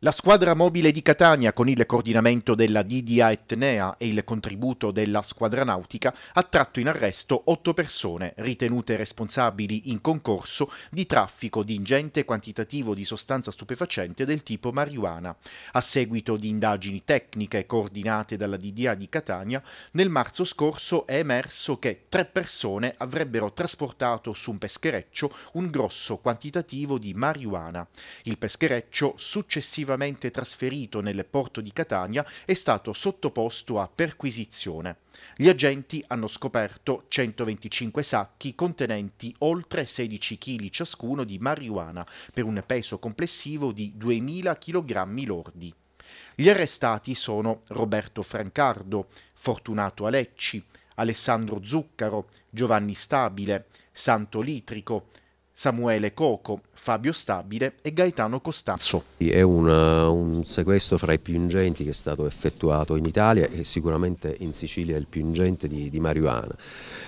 La squadra mobile di Catania, con il coordinamento della Didia Etnea e il contributo della squadra nautica, ha tratto in arresto otto persone ritenute responsabili in concorso di traffico di ingente quantitativo di sostanza stupefacente del tipo marijuana. A seguito di indagini tecniche coordinate dalla Didia di Catania, nel marzo scorso è emerso che tre persone avrebbero trasportato su un peschereccio un grosso quantitativo di marijuana. Il peschereccio successivamente successivamente trasferito nel porto di Catania, è stato sottoposto a perquisizione. Gli agenti hanno scoperto 125 sacchi contenenti oltre 16 kg ciascuno di marijuana, per un peso complessivo di 2.000 kg lordi. Gli arrestati sono Roberto Francardo, Fortunato Alecci, Alessandro Zuccaro, Giovanni Stabile, Santo Litrico, Samuele Coco, Fabio Stabile e Gaetano Costanzo. È un, eh, un, sequestro fra i più ingenti che è stato effettuato in Italia e sicuramente in Sicilia è il più ingente di, di marijuana.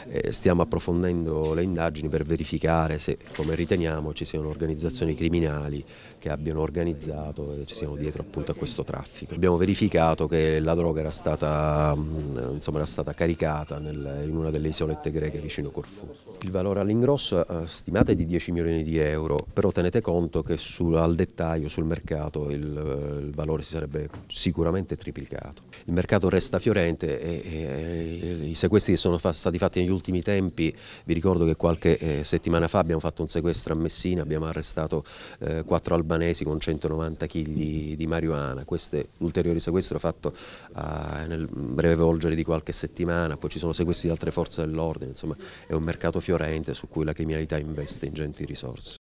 Eh, stiamo approfondendo le indagini per verificare se, come riteniamo, ci siano organizzazioni criminali che abbiano organizzato e ci siano dietro appunto a questo traffico. Abbiamo verificato che la droga era stata, mm, insomma, era stata caricata nel, in una delle isolette greche vicino Corfù. Il valore all'ingrosso, eh, stimate di 10%. 10 milioni di euro, però tenete conto che sul, al dettaglio, sul mercato, il, eh, il, valore si sarebbe sicuramente triplicato. Il mercato resta fiorente e, e, e i sequestri che sono fa, stati fatti negli ultimi tempi, vi ricordo che qualche eh, settimana fa abbiamo fatto un sequestro a Messina, abbiamo arrestato eh, 4 albanesi con 190 kg di, di marijuana, questo è l'ulteriore sequestro fatto eh, nel breve volgere di qualche settimana, poi ci sono sequestri di altre forze dell'ordine, insomma è un mercato fiorente su cui la criminalità investe in genere. Energy Resources.